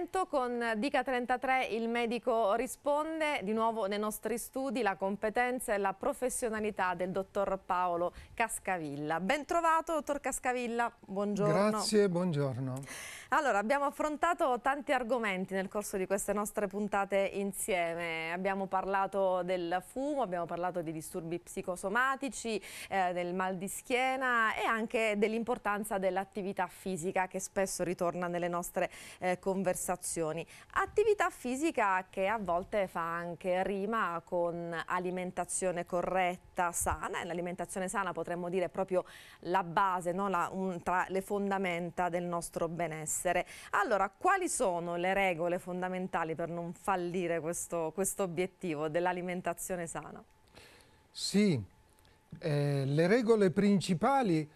Benevento con Dica 33 il medico risponde, di nuovo nei nostri studi la competenza e la professionalità del dottor Paolo Cascavilla. Ben trovato dottor Cascavilla, buongiorno. Grazie, buongiorno. Allora, abbiamo affrontato tanti argomenti nel corso di queste nostre puntate insieme. Abbiamo parlato del fumo, abbiamo parlato di disturbi psicosomatici, eh, del mal di schiena e anche dell'importanza dell'attività fisica che spesso ritorna nelle nostre eh, conversazioni sensazioni. Attività fisica che a volte fa anche rima con alimentazione corretta, sana. E l'alimentazione sana potremmo dire proprio la base, no? la, un, tra le fondamenta del nostro benessere. Allora, quali sono le regole fondamentali per non fallire questo, questo obiettivo dell'alimentazione sana? Sì, eh, le regole principali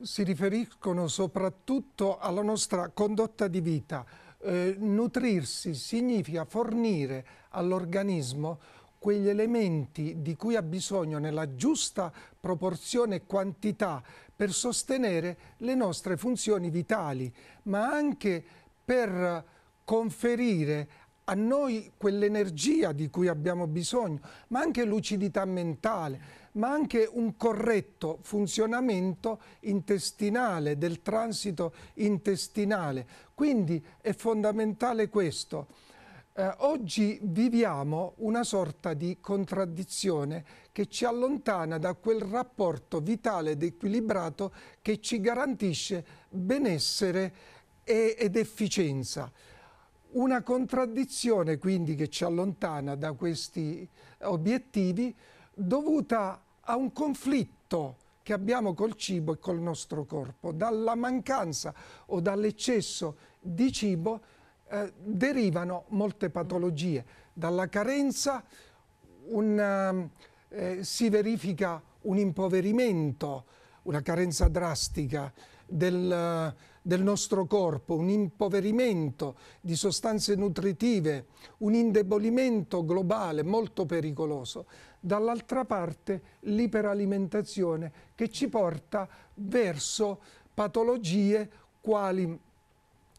si riferiscono soprattutto alla nostra condotta di vita, eh, nutrirsi significa fornire all'organismo quegli elementi di cui ha bisogno nella giusta proporzione e quantità per sostenere le nostre funzioni vitali, ma anche per conferire a noi quell'energia di cui abbiamo bisogno, ma anche lucidità mentale ma anche un corretto funzionamento intestinale, del transito intestinale. Quindi è fondamentale questo. Eh, oggi viviamo una sorta di contraddizione che ci allontana da quel rapporto vitale ed equilibrato che ci garantisce benessere e, ed efficienza. Una contraddizione quindi che ci allontana da questi obiettivi dovuta a un conflitto che abbiamo col cibo e col nostro corpo. Dalla mancanza o dall'eccesso di cibo eh, derivano molte patologie. Dalla carenza una, eh, eh, si verifica un impoverimento, una carenza drastica, del, del nostro corpo, un impoverimento di sostanze nutritive, un indebolimento globale molto pericoloso. Dall'altra parte l'iperalimentazione che ci porta verso patologie quali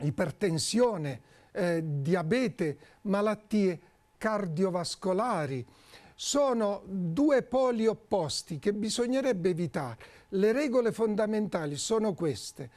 ipertensione, eh, diabete, malattie cardiovascolari, sono due poli opposti che bisognerebbe evitare. Le regole fondamentali sono queste.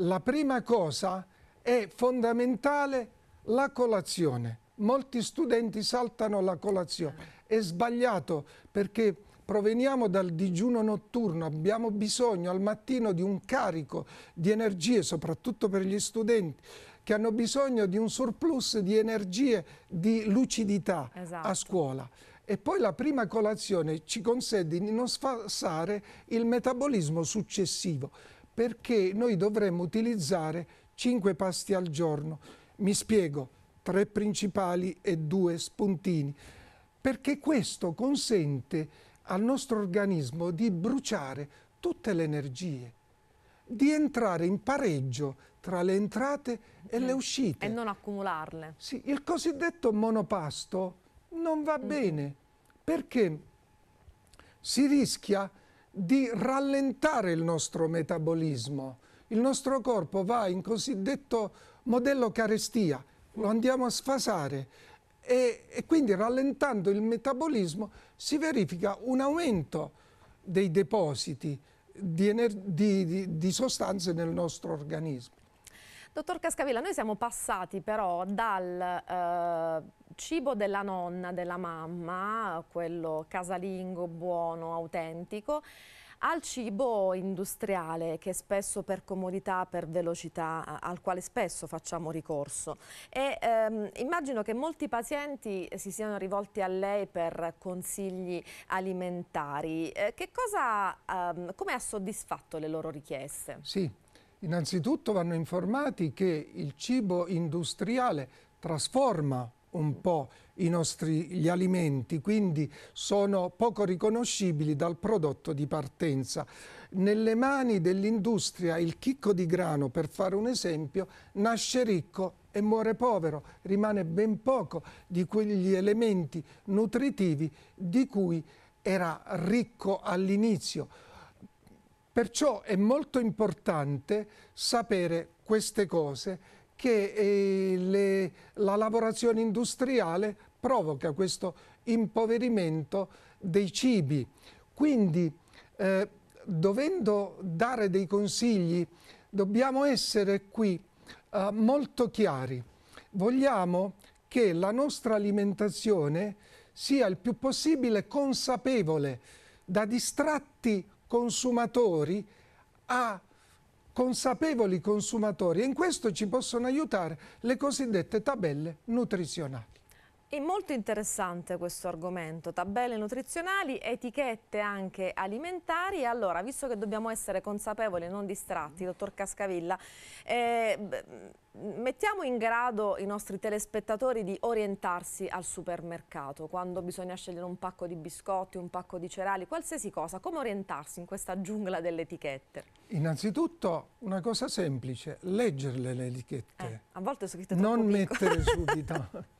La prima cosa è fondamentale la colazione. Molti studenti saltano la colazione. È sbagliato perché proveniamo dal digiuno notturno, abbiamo bisogno al mattino di un carico di energie, soprattutto per gli studenti che hanno bisogno di un surplus di energie, di lucidità esatto. a scuola e poi la prima colazione ci consente di non sfasare il metabolismo successivo perché noi dovremmo utilizzare 5 pasti al giorno. Mi spiego, 3 principali e 2 spuntini, perché questo consente al nostro organismo di bruciare tutte le energie, di entrare in pareggio tra le entrate e mm. le uscite. E non accumularle. Sì, il cosiddetto monopasto non va mm. bene perché si rischia di rallentare il nostro metabolismo. Il nostro corpo va in cosiddetto modello carestia, lo andiamo a sfasare e, e quindi rallentando il metabolismo si verifica un aumento dei depositi di, di, di, di sostanze nel nostro organismo. Dottor Cascavilla, noi siamo passati però dal eh, cibo della nonna, della mamma, quello casalingo, buono, autentico, al cibo industriale che spesso per comodità, per velocità, al quale spesso facciamo ricorso. E, ehm, immagino che molti pazienti si siano rivolti a lei per consigli alimentari. Eh, cosa, ehm, come ha soddisfatto le loro richieste? Sì, Innanzitutto vanno informati che il cibo industriale trasforma un po' i nostri, gli alimenti, quindi sono poco riconoscibili dal prodotto di partenza. Nelle mani dell'industria il chicco di grano, per fare un esempio, nasce ricco e muore povero, rimane ben poco di quegli elementi nutritivi di cui era ricco all'inizio. Perciò è molto importante sapere queste cose che eh, le, la lavorazione industriale provoca questo impoverimento dei cibi. Quindi, eh, dovendo dare dei consigli, dobbiamo essere qui eh, molto chiari. Vogliamo che la nostra alimentazione sia il più possibile consapevole da distratti consumatori a consapevoli consumatori e in questo ci possono aiutare le cosiddette tabelle nutrizionali. È molto interessante questo argomento, tabelle nutrizionali, etichette anche alimentari. Allora, visto che dobbiamo essere consapevoli e non distratti, mm-hmm. dottor Cascavilla, eh, mettiamo in grado i nostri telespettatori di orientarsi al supermercato quando bisogna scegliere un pacco di biscotti, un pacco di cereali, qualsiasi cosa. Come orientarsi in questa giungla delle etichette? Innanzitutto una cosa semplice, leggerle le etichette. Eh, a volte ho scritto Non piccolo. mettere subito.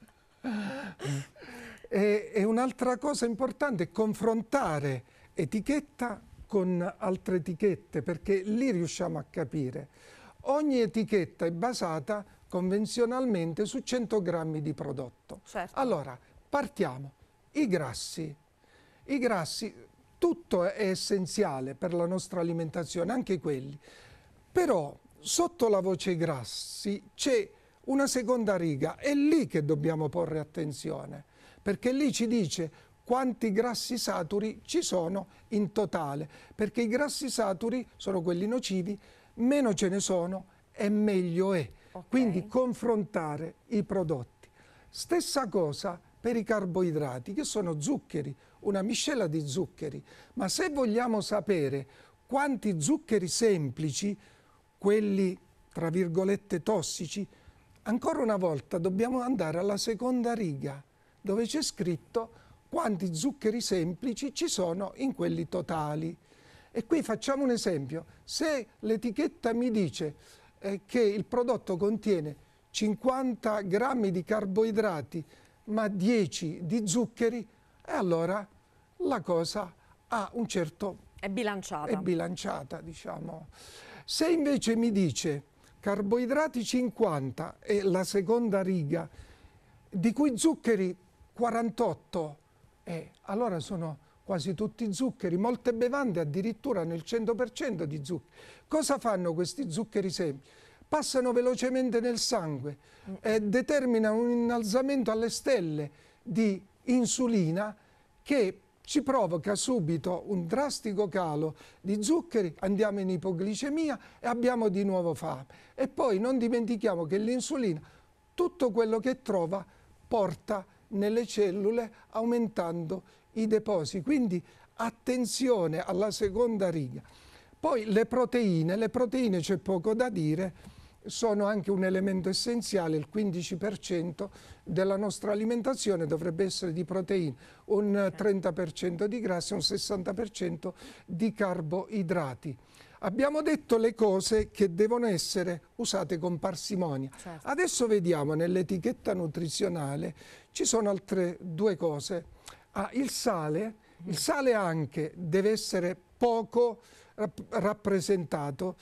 e, e un'altra cosa importante è confrontare etichetta con altre etichette, perché lì riusciamo a capire. Ogni etichetta è basata convenzionalmente su 100 grammi di prodotto. Certo. Allora, partiamo. I grassi. I grassi, tutto è essenziale per la nostra alimentazione, anche quelli. Però sotto la voce grassi c'è una seconda riga. È lì che dobbiamo porre attenzione, perché lì ci dice quanti grassi saturi ci sono in totale, perché i grassi saturi sono quelli nocivi, meno ce ne sono e meglio è. Okay. Quindi confrontare i prodotti. Stessa cosa per i carboidrati, che sono zuccheri, una miscela di zuccheri. Ma se vogliamo sapere quanti zuccheri semplici, quelli tra virgolette tossici, ancora una volta dobbiamo andare alla seconda riga dove c'è scritto quanti zuccheri semplici ci sono in quelli totali. E qui facciamo un esempio. Se l'etichetta mi dice eh, che il prodotto contiene 50 grammi di carboidrati ma 10 di zuccheri, e allora la cosa ha un certo... È bilanciata. È bilanciata, diciamo. Se invece mi dice carboidrati 50 e la seconda riga, di cui zuccheri 48, eh, allora sono quasi tutti zuccheri, molte bevande addirittura nel 100% di zuccheri. Cosa fanno questi zuccheri semplici? Passano velocemente nel sangue e determinano un innalzamento alle stelle di insulina che ci provoca subito un drastico calo di zuccheri, andiamo in ipoglicemia e abbiamo di nuovo fame. E poi non dimentichiamo che l'insulina, tutto quello che trova, porta nelle cellule aumentando i depositi. Quindi attenzione alla seconda riga. Poi le proteine, le proteine c'è poco da dire, sono anche un elemento essenziale, il 15% della nostra alimentazione dovrebbe essere di proteine, un 30% di grassi e un 60% di carboidrati. Abbiamo detto le cose che devono essere usate con parsimonia. Certo. Adesso vediamo nell'etichetta nutrizionale ci sono altre due cose. Ah, il sale, il sale anche deve essere poco rappresentato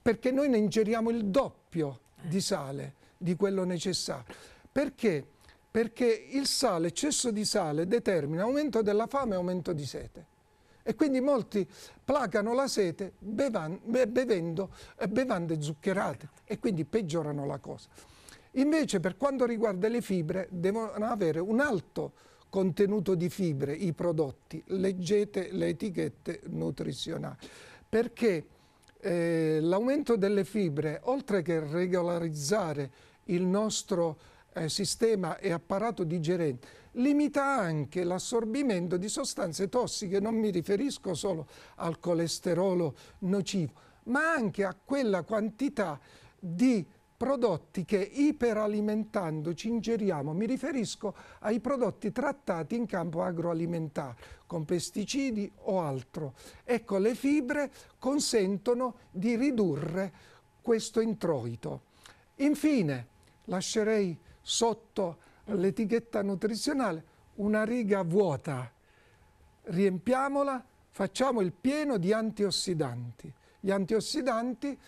perché noi ne ingeriamo il doppio di sale di quello necessario. Perché? Perché il sale, eccesso di sale determina aumento della fame e aumento di sete. E quindi molti placano la sete bevan, be, bevendo eh, bevande zuccherate e quindi peggiorano la cosa. Invece per quanto riguarda le fibre devono avere un alto contenuto di fibre i prodotti. Leggete le etichette nutrizionali. Perché? Eh, L'aumento delle fibre, oltre che regolarizzare il nostro eh, sistema e apparato digerente, limita anche l'assorbimento di sostanze tossiche, non mi riferisco solo al colesterolo nocivo, ma anche a quella quantità di prodotti che iperalimentandoci ingeriamo. Mi riferisco ai prodotti trattati in campo agroalimentare, con pesticidi o altro. Ecco, le fibre consentono di ridurre questo introito. Infine, lascerei sotto l'etichetta nutrizionale una riga vuota. Riempiamola, facciamo il pieno di antiossidanti. Gli antiossidanti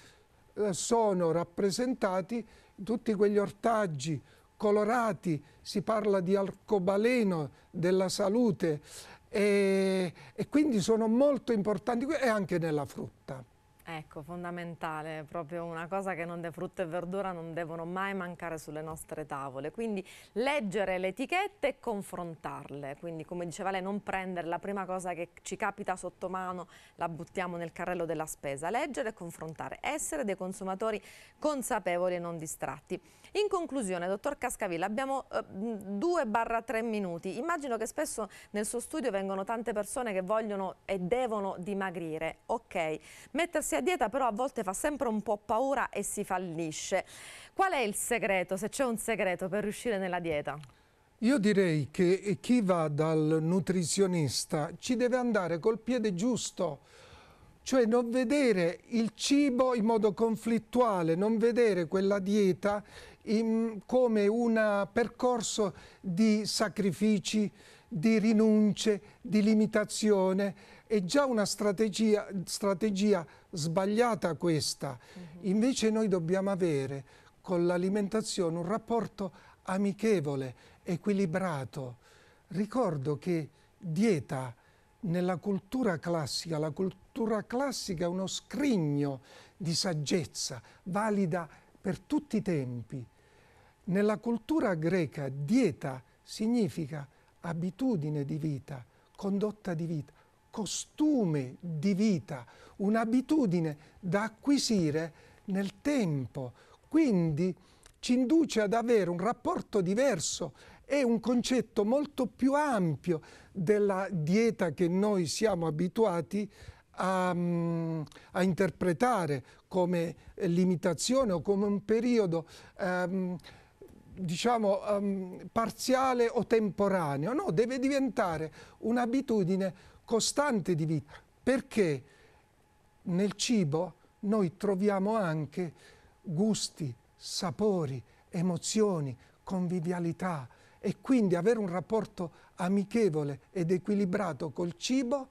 eh, sono rappresentati tutti quegli ortaggi colorati, si parla di arcobaleno della salute e, e quindi sono molto importanti e anche nella frutta. Ecco, fondamentale, proprio una cosa che non de frutta e verdura non devono mai mancare sulle nostre tavole, quindi leggere le etichette e confrontarle, quindi come diceva lei non prendere la prima cosa che ci capita sotto mano, la buttiamo nel carrello della spesa, leggere e confrontare, essere dei consumatori consapevoli e non distratti. In conclusione, dottor Cascavilla, abbiamo 2-3 eh, minuti, immagino che spesso nel suo studio vengono tante persone che vogliono e devono dimagrire, ok, mettersi a questa dieta però a volte fa sempre un po' paura e si fallisce. Qual è il segreto, se c'è un segreto per riuscire nella dieta? Io direi che chi va dal nutrizionista ci deve andare col piede giusto, cioè non vedere il cibo in modo conflittuale, non vedere quella dieta in, come un percorso di sacrifici, di rinunce, di limitazione, è già una strategia, strategia sbagliata questa. Mhm. Invece noi dobbiamo avere con l'alimentazione un rapporto amichevole, equilibrato. Ricordo che dieta nella cultura classica, la cultura classica è uno scrigno di saggezza, valida per tutti i tempi. Nella cultura greca dieta significa abitudine di vita, condotta di vita, costume di vita, un'abitudine da acquisire nel tempo. Quindi ci induce ad avere un rapporto diverso e un concetto molto più ampio della dieta che noi siamo abituati a, mm, a interpretare come limitazione o come un periodo um, diciamo um, parziale o temporaneo, no, deve diventare un'abitudine costante di vita, perché nel cibo noi troviamo anche gusti, sapori, emozioni, convivialità e quindi avere un rapporto amichevole ed equilibrato col cibo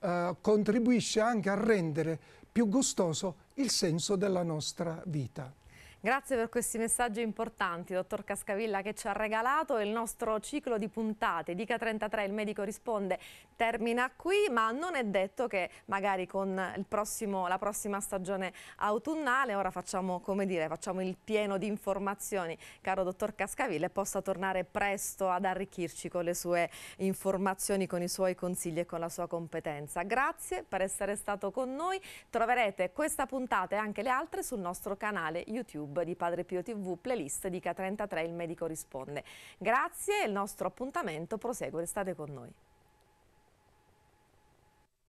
eh, contribuisce anche a rendere più gustoso il senso della nostra vita. Grazie per questi messaggi importanti, dottor Cascavilla, che ci ha regalato il nostro ciclo di puntate. Dica 33, il medico risponde, termina qui, ma non è detto che magari con prossimo, la prossima stagione autunnale, ora facciamo, dire, facciamo il pieno di informazioni, caro dottor Cascavilla, e possa tornare presto ad arricchirci con le sue informazioni, con i suoi consigli e con la sua competenza. Grazie per essere stato con noi. Troverete questa puntata e anche le altre sul nostro canale YouTube. YouTube di Padre Pio TV, playlist di K33 Il Medico Risponde. Grazie, il nostro appuntamento prosegue, restate con noi.